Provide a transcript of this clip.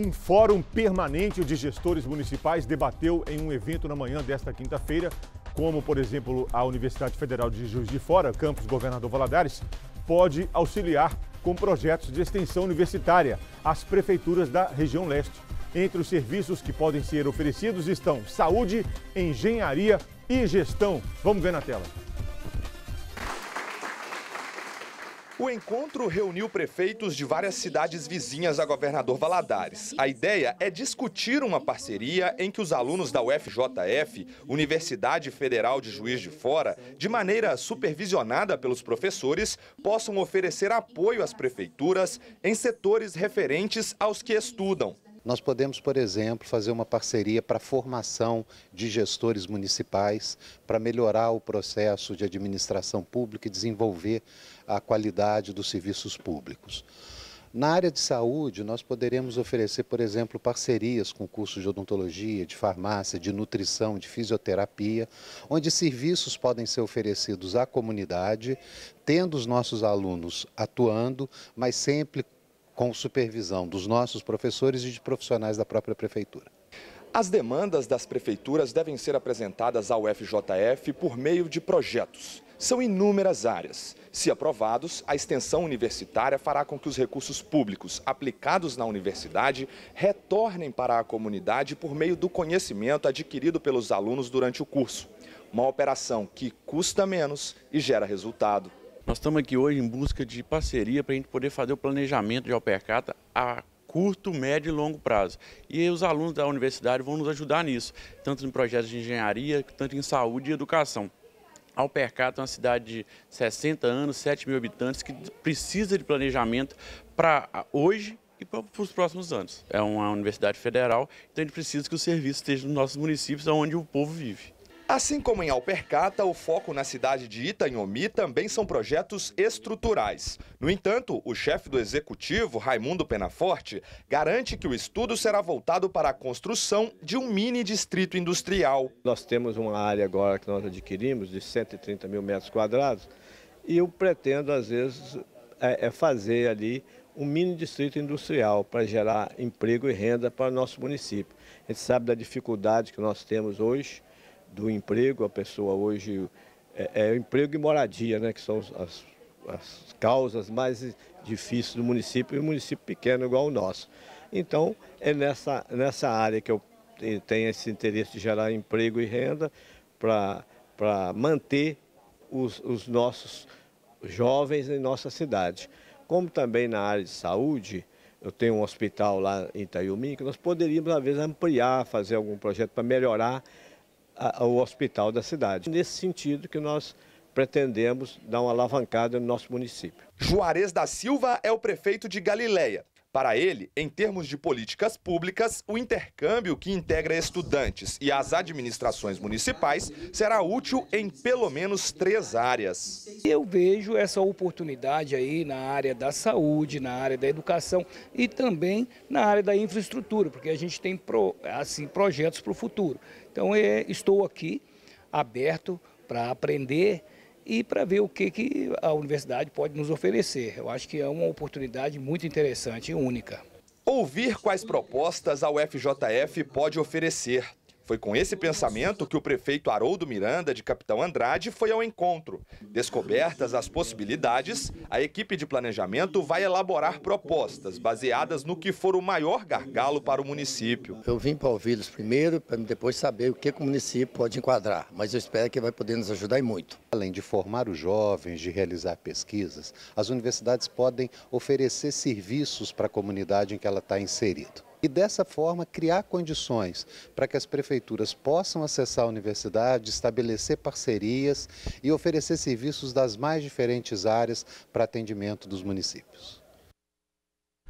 Um fórum permanente de gestores municipais debateu em um evento na manhã desta quinta-feira, como, por exemplo, a Universidade Federal de Juiz de Fora, campus Governador Valadares, pode auxiliar com projetos de extensão universitária às prefeituras da região leste. Entre os serviços que podem ser oferecidos estão saúde, engenharia e gestão. Vamos ver na tela. O encontro reuniu prefeitos de várias cidades vizinhas a governador Valadares. A ideia é discutir uma parceria em que os alunos da UFJF, Universidade Federal de Juiz de Fora, de maneira supervisionada pelos professores, possam oferecer apoio às prefeituras em setores referentes aos que estudam. Nós podemos, por exemplo, fazer uma parceria para formação de gestores municipais, para melhorar o processo de administração pública e desenvolver a qualidade dos serviços públicos. Na área de saúde, nós poderemos oferecer, por exemplo, parcerias com cursos de odontologia, de farmácia, de nutrição, de fisioterapia, onde serviços podem ser oferecidos à comunidade, tendo os nossos alunos atuando, mas sempre com supervisão dos nossos professores e de profissionais da própria prefeitura. As demandas das prefeituras devem ser apresentadas ao FJF por meio de projetos. São inúmeras áreas. Se aprovados, a extensão universitária fará com que os recursos públicos aplicados na universidade retornem para a comunidade por meio do conhecimento adquirido pelos alunos durante o curso. Uma operação que custa menos e gera resultado. Nós estamos aqui hoje em busca de parceria para a gente poder fazer o planejamento de Alpercata a curto, médio e longo prazo. E os alunos da universidade vão nos ajudar nisso, tanto em projetos de engenharia, tanto em saúde e educação. Alpercata é uma cidade de 60 anos, 7 mil habitantes, que precisa de planejamento para ah, hoje e para os próximos anos. É uma universidade federal, então a gente precisa que o serviço esteja nos nossos municípios, onde o povo vive. Assim como em Alpercata, o foco na cidade de Itanhomi também são projetos estruturais. No entanto, o chefe do executivo, Raimundo Penaforte, garante que o estudo será voltado para a construção de um mini distrito industrial. Nós temos uma área agora que nós adquirimos de 130 mil metros quadrados e eu pretendo, às vezes, é, é fazer ali um mini distrito industrial para gerar emprego e renda para o nosso município. A gente sabe da dificuldade que nós temos hoje do emprego, a pessoa hoje é, é emprego e moradia, né, que são as, as causas mais difíceis do município, e um município pequeno igual o nosso. Então, é nessa, nessa área que eu tenho esse interesse de gerar emprego e renda para manter os, os nossos jovens em nossa cidade. Como também na área de saúde, eu tenho um hospital lá em Itaiumi, que nós poderíamos, às vezes, ampliar, fazer algum projeto para melhorar ao hospital da cidade. Nesse sentido que nós pretendemos dar uma alavancada no nosso município. Juarez da Silva é o prefeito de Galileia para ele, em termos de políticas públicas, o intercâmbio que integra estudantes e as administrações municipais será útil em pelo menos três áreas. Eu vejo essa oportunidade aí na área da saúde, na área da educação e também na área da infraestrutura, porque a gente tem assim, projetos para o futuro. Então, é, estou aqui aberto para aprender e para ver o que, que a universidade pode nos oferecer. Eu acho que é uma oportunidade muito interessante e única. Ouvir quais propostas a UFJF pode oferecer foi com esse pensamento que o prefeito Haroldo Miranda, de Capitão Andrade, foi ao encontro. Descobertas as possibilidades, a equipe de planejamento vai elaborar propostas baseadas no que for o maior gargalo para o município. Eu vim para ouvi-los primeiro, para depois saber o que o município pode enquadrar, mas eu espero que vai poder nos ajudar e muito. Além de formar os jovens, de realizar pesquisas, as universidades podem oferecer serviços para a comunidade em que ela está inserida e, dessa forma, criar condições para que as prefeituras possam acessar a universidade, estabelecer parcerias e oferecer serviços das mais diferentes áreas para atendimento dos municípios.